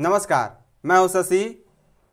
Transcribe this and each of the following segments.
नमस्कार मैं हूं शशि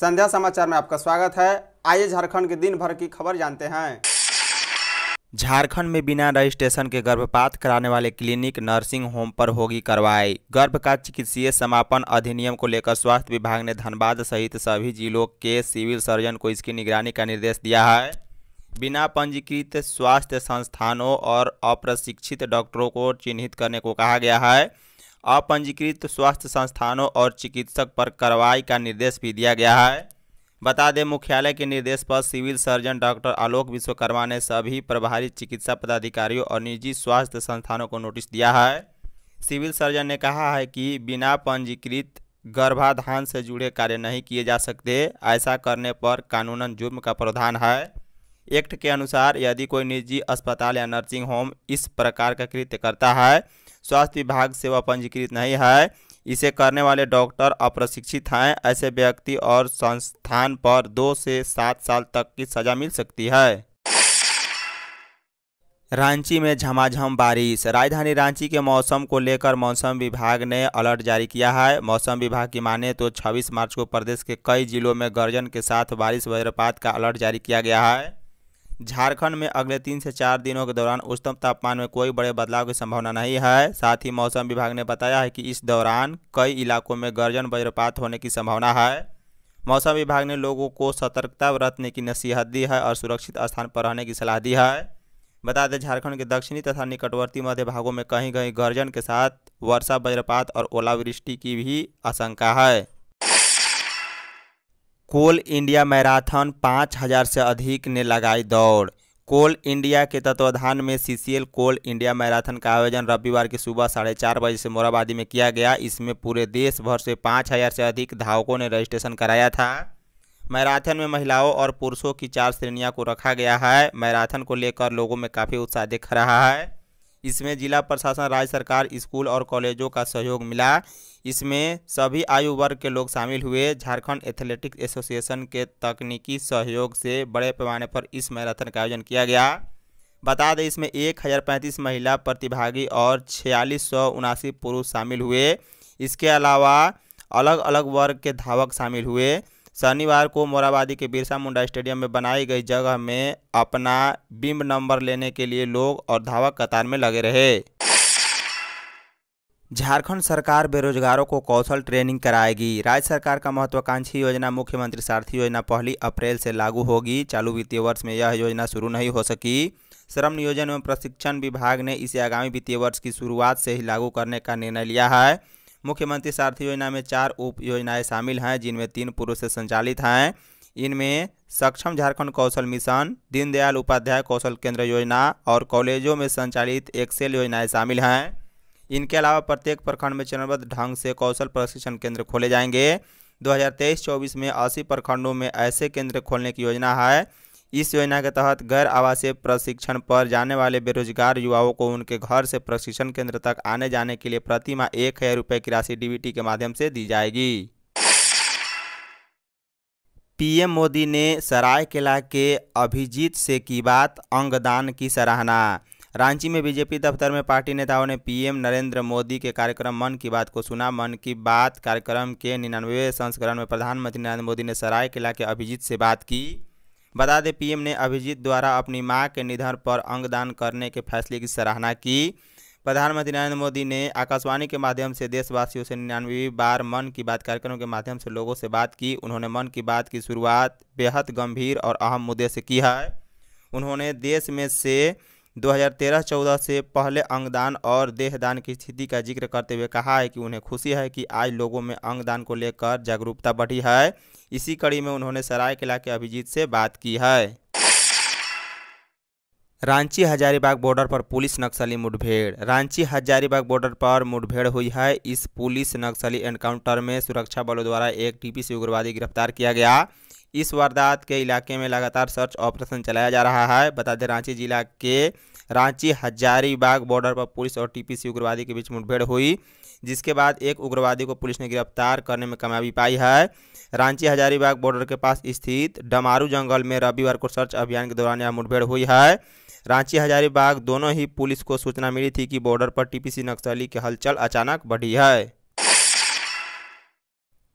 संध्या समाचार में आपका स्वागत है आइए झारखंड के दिन भर की खबर जानते हैं झारखंड में बिना रजिस्ट्रेशन के गर्भपात कराने वाले क्लिनिक नर्सिंग होम पर होगी कार्रवाई गर्भ का चिकित्सीय समापन अधिनियम को लेकर स्वास्थ्य विभाग ने धनबाद सहित सभी जिलों के सिविल सर्जन को इसकी निगरानी का निर्देश दिया है बिना पंजीकृत स्वास्थ्य संस्थानों और अप्रशिक्षित डॉक्टरों को चिन्हित करने को कहा गया है अपंजीकृत स्वास्थ्य संस्थानों और चिकित्सक पर कार्रवाई का निर्देश भी दिया गया है बता दें मुख्यालय के निर्देश पर civil surgeon doctor Alok Vishwakarma ने सभी प्रभारी चिकित्सा पदाधिकारियों और निजी स्वास्थ्य संस्थानों को नोटिस दिया है सिविल सर्जन ने कहा है कि बिना पंजीकृत गर्भाधान से जुड़े कार्य नहीं किए जा सकते ऐसा करने पर कानूनन जुर्म का प्रावधान है एक्ट के अनुसार यदि कोई निजी अस्पताल या नर्सिंग होम इस प्रकार का कृत्य करता है स्वास्थ्य विभाग से वह पंजीकृत नहीं है इसे करने वाले डॉक्टर अप्रशिक्षित हैं ऐसे व्यक्ति और संस्थान पर दो से सात साल तक की सजा मिल सकती है रांची में झमाझम बारिश राजधानी रांची के मौसम को लेकर मौसम विभाग ने अलर्ट जारी किया है मौसम विभाग की माने तो 26 मार्च को प्रदेश के कई जिलों में गर्जन के साथ बारिश वज्रपात का अलर्ट जारी किया गया है झारखंड में अगले तीन से चार दिनों के दौरान उच्चतम तापमान में कोई बड़े बदलाव की संभावना नहीं है साथ ही मौसम विभाग ने बताया है कि इस दौरान कई इलाकों में गर्जन वज्रपात होने की संभावना है मौसम विभाग ने लोगों को सतर्कता बरतने की नसीहत दी है और सुरक्षित स्थान पर रहने की सलाह दी है बता दें झारखंड के दक्षिणी तथा निकटवर्ती मध्य भागों में कहीं कहीं गर्जन के साथ वर्षा वज्रपात और ओलावृष्टि की भी आशंका है कोल इंडिया मैराथन पाँच हजार से अधिक ने लगाई दौड़ कोल इंडिया के तत्वाधान में सीसीएल कोल इंडिया मैराथन का आयोजन रविवार की सुबह साढ़े चार बजे से मोराबादी में किया गया इसमें पूरे देश भर से पाँच हज़ार से अधिक धावकों ने रजिस्ट्रेशन कराया था मैराथन में महिलाओं और पुरुषों की चार श्रेणियों को रखा गया है मैराथन को लेकर लोगों में काफ़ी उत्साह दिख रहा है इसमें जिला प्रशासन राज्य सरकार स्कूल और कॉलेजों का सहयोग मिला इसमें सभी आयु वर्ग के लोग शामिल हुए झारखंड एथलेटिक्स एसोसिएशन के तकनीकी सहयोग से बड़े पैमाने पर इस मैराथन का आयोजन किया गया बता दें इसमें एक हज़ार पैंतीस महिला प्रतिभागी और छियालीस सौ उनासी पुरुष शामिल हुए इसके अलावा अलग अलग वर्ग के धावक शामिल हुए शनिवार को मोराबादी के बिरसा मुंडा स्टेडियम में बनाई गई जगह में अपना बिंब नंबर लेने के लिए लोग और धावक कतार में लगे रहे झारखंड सरकार बेरोजगारों को कौशल ट्रेनिंग कराएगी राज्य सरकार का महत्वाकांक्षी योजना मुख्यमंत्री सारथी योजना पहली अप्रैल से लागू होगी चालू वित्तीय वर्ष में यह योजना शुरू नहीं हो सकी श्रम नियोजन एवं प्रशिक्षण विभाग ने इसे आगामी वित्तीय वर्ष की शुरुआत से ही लागू करने का निर्णय लिया है मुख्यमंत्री सारथी योजना में चार उप योजनाएँ शामिल हैं जिनमें तीन पुरुष से संचालित हैं इनमें सक्षम झारखंड कौशल मिशन दीनदयाल उपाध्याय कौशल केंद्र योजना और कॉलेजों में संचालित एक्सेल योजनाएं शामिल हैं इनके अलावा प्रत्येक प्रखंड में चरणबद्ध ढंग से कौशल प्रशिक्षण केंद्र खोले जाएंगे 2023-24 में 80 प्रखंडों में ऐसे केंद्र खोलने की योजना है इस योजना के तहत गैर आवासीय प्रशिक्षण पर जाने वाले बेरोजगार युवाओं को उनके घर से प्रशिक्षण केंद्र तक आने जाने के लिए प्रति माह एक हजार रुपये की राशि डीबीटी के माध्यम से दी जाएगी पीएम मोदी ने सरायकेला के अभिजीत से की बात अंगदान की सराहना रांची में बीजेपी दफ्तर में पार्टी नेताओं ने पीएम नरेंद्र मोदी के कार्यक्रम मन की बात को सुना मन की बात कार्यक्रम के निन्यानवे संस्करण में प्रधानमंत्री नरेंद्र मोदी ने सरायकेला के अभिजीत से बात की बता दें पीएम ने अभिजीत द्वारा अपनी मां के निधन पर अंगदान करने के फैसले की सराहना की प्रधानमंत्री नरेंद्र मोदी ने आकाशवाणी के माध्यम से देशवासियों से निन्यानवे बार मन की बात कार्यक्रम के माध्यम से लोगों से बात की उन्होंने मन की बात की शुरुआत बेहद गंभीर और अहम मुद्दे से की है उन्होंने देश में से 2013-14 से पहले अंगदान और देहदान की स्थिति का जिक्र करते हुए कहा है कि उन्हें खुशी है कि आज लोगों में अंगदान को लेकर जागरूकता बढ़ी है इसी कड़ी में उन्होंने किला के अभिजीत से बात की है रांची हजारीबाग बॉर्डर पर पुलिस नक्सली मुठभेड़ रांची हजारीबाग बॉर्डर पर मुठभेड़ हुई है इस पुलिस नक्सली एनकाउंटर में सुरक्षा बलों द्वारा एक टीपीसी उग्रवादी गिरफ्तार किया गया इस वारदात के इलाके में लगातार सर्च ऑपरेशन चलाया जा रहा है बता दें रांची जिला के रांची हजारीबाग बॉर्डर पर पुलिस और टीपीसी उग्रवादी के बीच मुठभेड़ हुई जिसके बाद एक उग्रवादी को पुलिस ने गिरफ्तार करने में कामयाबी पाई है रांची हजारीबाग बॉर्डर के पास स्थित डमारू जंगल में रविवार को सर्च अभियान के दौरान यह मुठभेड़ हुई है रांची हजारीबाग दोनों ही पुलिस को सूचना मिली थी कि बॉर्डर पर टीपीसी नक्सली की हलचल अचानक बढ़ी है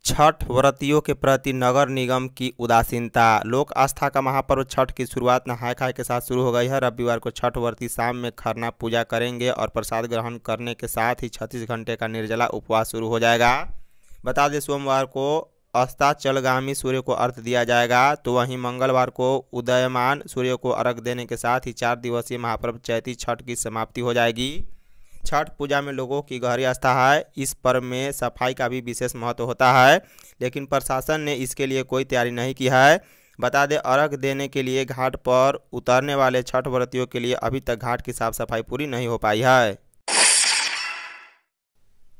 छठ व्रतियों के प्रति नगर निगम की उदासीनता लोक आस्था का महापर्व छठ की शुरुआत नहाय खाए के साथ शुरू हो गई है रविवार को छठ व्रती शाम में खरना पूजा करेंगे और प्रसाद ग्रहण करने के साथ ही छत्तीस घंटे का निर्जला उपवास शुरू हो जाएगा बता दें सोमवार को अस्ताचलगामी सूर्य को अर्घ दिया जाएगा तो वहीं मंगलवार को उदयमान सूर्य को अर्घ देने के साथ ही चार दिवसीय महापर्व चैती छठ की समाप्ति हो जाएगी छठ पूजा में लोगों की गहरी आस्था है इस पर्व में सफाई का भी विशेष महत्व होता है लेकिन प्रशासन ने इसके लिए कोई तैयारी नहीं की है बता दें अर्घ देने के लिए घाट पर उतरने वाले छठ व्रतियों के लिए अभी तक घाट की साफ सफाई पूरी नहीं हो पाई है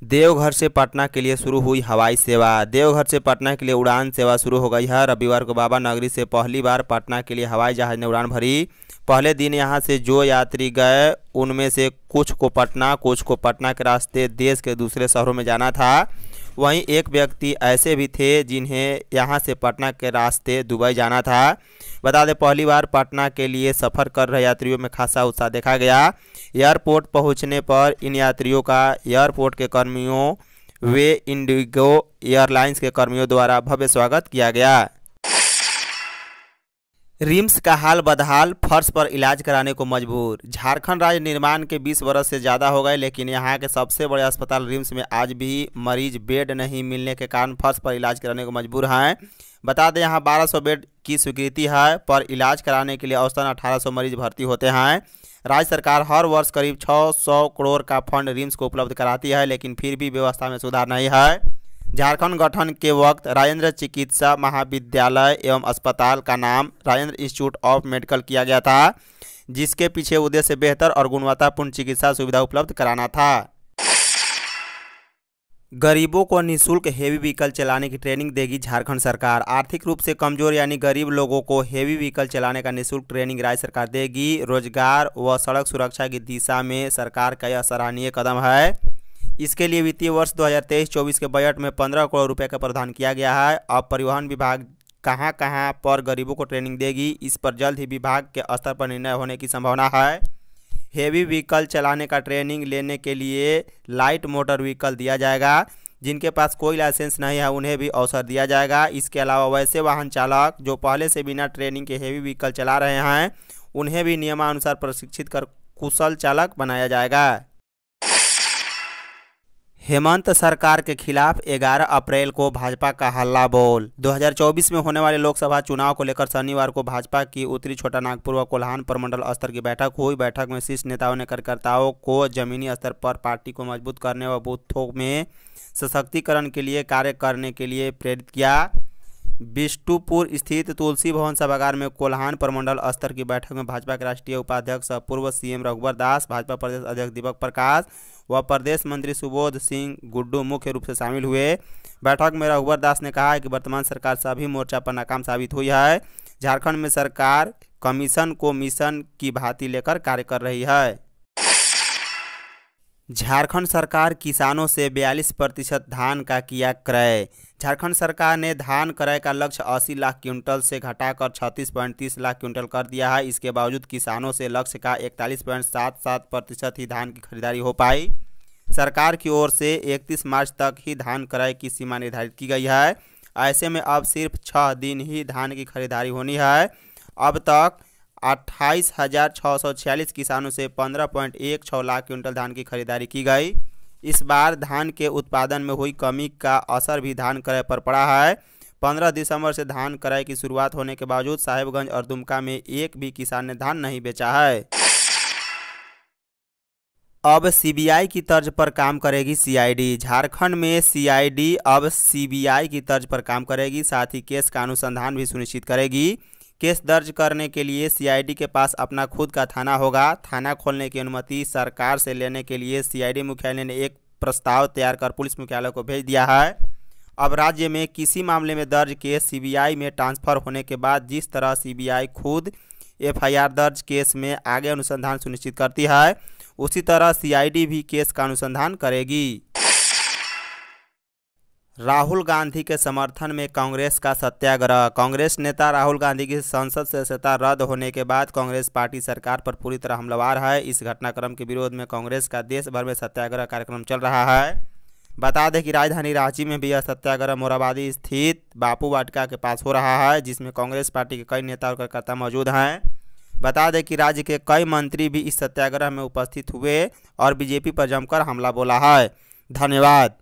देवघर से पटना के लिए शुरू हुई हवाई सेवा देवघर से पटना के लिए उड़ान सेवा शुरू हो गई है रविवार को बाबा नगरी से पहली बार पटना के लिए हवाई जहाज ने उड़ान भरी पहले दिन यहां से जो यात्री गए उनमें से कुछ को पटना कुछ को पटना के रास्ते देश के दूसरे शहरों में जाना था वहीं एक व्यक्ति ऐसे भी थे जिन्हें यहाँ से पटना के रास्ते दुबई जाना था बता दें पहली बार पटना के लिए सफ़र कर रहे यात्रियों में खासा उत्साह देखा गया एयरपोर्ट पहुँचने पर इन यात्रियों का एयरपोर्ट के कर्मियों वे इंडिगो एयरलाइंस के कर्मियों द्वारा भव्य स्वागत किया गया रिम्स का हाल बदहाल फर्श पर इलाज कराने को मजबूर झारखंड राज्य निर्माण के 20 वर्ष से ज़्यादा हो गए लेकिन यहाँ के सबसे बड़े अस्पताल रिम्स में आज भी मरीज बेड नहीं मिलने के कारण फर्श पर इलाज कराने को मजबूर हैं बता दें यहाँ 1200 बेड की स्वीकृति है पर इलाज कराने के लिए औसतन 1800 मरीज भर्ती होते हैं राज्य सरकार हर वर्ष करीब छः करोड़ का फंड रिम्स को उपलब्ध कराती है लेकिन फिर भी व्यवस्था में सुधार नहीं है झारखंड गठन के वक्त राजेंद्र चिकित्सा महाविद्यालय एवं अस्पताल का नाम राजेंद्र इंस्टीट्यूट ऑफ मेडिकल किया गया था जिसके पीछे उद्देश्य बेहतर और गुणवत्तापूर्ण चिकित्सा सुविधा उपलब्ध कराना था गरीबों को निशुल्क हेवी व्हीकल चलाने की ट्रेनिंग देगी झारखंड सरकार आर्थिक रूप से कमजोर यानी गरीब लोगों को हेवी व्हीकल चलाने का निशुल्क ट्रेनिंग राज्य सरकार देगी रोजगार व सड़क सुरक्षा की दिशा में सरकार का यह सराहनीय कदम है इसके लिए वित्तीय वर्ष 2023-24 के बजट में 15 करोड़ रुपए का प्रावधान किया गया है अब परिवहन विभाग कहां कहां पर गरीबों को ट्रेनिंग देगी इस पर जल्द ही विभाग के स्तर पर निर्णय होने की संभावना है हेवी व्हीकल चलाने का ट्रेनिंग लेने के लिए लाइट मोटर व्हीकल दिया जाएगा जिनके पास कोई लाइसेंस नहीं है उन्हें भी अवसर दिया जाएगा इसके अलावा वैसे वाहन चालक जो पहले से बिना ट्रेनिंग के हेवी व्हीकल चला रहे हैं उन्हें भी नियमानुसार प्रशिक्षित कर कुशल चालक बनाया जाएगा हेमंत सरकार के खिलाफ 11 अप्रैल को भाजपा का हल्ला बोल 2024 में होने वाले लोकसभा चुनाव को लेकर शनिवार को भाजपा की उत्तरी छोटा नागपुर व कोल्हान प्रमंडल स्तर की बैठक हुई बैठक में शीर्ष नेताओं ने कार्यकर्ताओं को जमीनी स्तर पर पार्टी को मजबूत करने व बूथों में सशक्तिकरण के लिए कार्य करने के लिए प्रेरित किया बिष्टुपुर स्थित तुलसी भवन सभागार में कोल्हान प्रमंडल स्तर की बैठक में भाजपा के राष्ट्रीय उपाध्यक्ष पूर्व सीएम रघुवर दास भाजपा प्रदेश अध्यक्ष दीपक प्रकाश व प्रदेश मंत्री सुबोध सिंह गुड्डू मुख्य रूप से शामिल हुए बैठक में रघुवर दास ने कहा है कि वर्तमान सरकार सभी मोर्चा पर नाकाम साबित हुई है झारखंड में सरकार कमीशन को मिशन की भांति लेकर कार्य कर रही है झारखंड सरकार किसानों से 42 प्रतिशत धान का किया क्रय झारखंड सरकार ने धान क्रय का लक्ष्य 80 लाख क्विंटल से घटाकर 36.30 लाख क्विंटल कर दिया है इसके बावजूद किसानों से लक्ष्य का 41.77 प्रतिशत ही धान की खरीदारी हो पाई सरकार की ओर से 31 मार्च तक ही धान क्रय की सीमा निर्धारित की गई है ऐसे में अब सिर्फ छः दिन ही धान की खरीदारी होनी है अब तक अट्ठाईस हज़ार छः सौ छियालीस किसानों से पंद्रह पॉइंट एक छः लाख क्विंटल धान की खरीदारी की गई इस बार धान के उत्पादन में हुई कमी का असर भी धान क्रय पर पड़ा है पंद्रह दिसंबर से धान क्रय की शुरुआत होने के बावजूद साहेबगंज और दुमका में एक भी किसान ने धान नहीं बेचा है अब सीबीआई की तर्ज पर काम करेगी सीआईडी झारखंड में सीआईडी अब सीबीआई की तर्ज पर काम करेगी साथ ही केस का अनुसंधान भी सुनिश्चित करेगी केस दर्ज करने के लिए सीआईडी के पास अपना खुद का थाना होगा थाना खोलने की अनुमति सरकार से लेने के लिए सीआईडी मुख्यालय ने एक प्रस्ताव तैयार कर पुलिस मुख्यालय को भेज दिया है अब राज्य में किसी मामले में दर्ज केस सीबीआई में ट्रांसफर होने के बाद जिस तरह सीबीआई खुद एफआईआर दर्ज केस में आगे अनुसंधान सुनिश्चित करती है उसी तरह सीआईडी भी केस का अनुसंधान करेगी राहुल गांधी के समर्थन में कांग्रेस का सत्याग्रह कांग्रेस नेता राहुल गांधी की संसद सदस्यता रद्द होने के बाद कांग्रेस पार्टी सरकार पर पूरी तरह हमलावार है इस घटनाक्रम के विरोध में कांग्रेस का देश भर में सत्याग्रह कार्यक्रम चल रहा है बता दें कि राजधानी रांची में भी यह सत्याग्रह मोराबादी स्थित बापू वाटिका के पास हो रहा है जिसमें कांग्रेस पार्टी के कई नेता और कार्यकर्ता मौजूद हैं बता दें कि राज्य के कई मंत्री भी इस सत्याग्रह में उपस्थित हुए और बीजेपी पर जमकर हमला बोला है धन्यवाद